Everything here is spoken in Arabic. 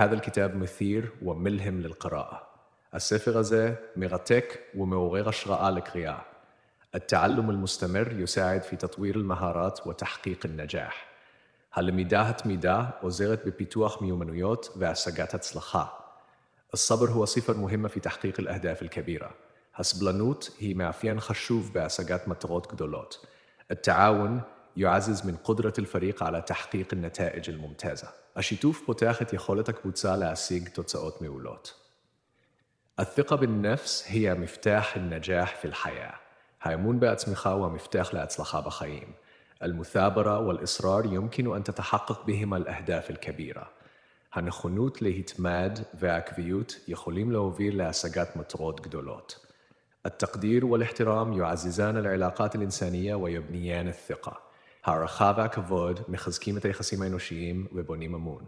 هذا الكتاب مثير وملهم للقراءة السفر הזה مغتك ומעורר השראה لكرياء التعلم المستمر يساعد في تطوير المهارات وتحقيق النجاح. הלמידה התמידה עוזרת בפיתוח מיומנויות והשגת הצלחה. الصبر هو صفة مهمة في تحقيق الأهداف الكبيرة. הסבלנות היא מאפיין חשוב בהשגת מטרות גדולות. التعاون يعزز من قدرة الفريق على تحقيق النتائج الممتازة. أشيتوف פותח את יכולת لأسيق توتساوت ميولوت. الثقة بالنفس هي مفتاح النجاح في الحياة. هايمون بأتسمخا ومفتاح لأتسلخا بخيم. المثابرة والإصرار يمكن أن تتحقق بهما الأهداف الكبيرة. הנכונות להתמד והעקביות יכולים להוביל להשגת מטרות جدولوت. التقدير والاحترام يعززان العلاقات الإنسانية ويبنيان الثقة. הערכה והכבוד מחזקים את היחסים האנושיים ובונים אמון.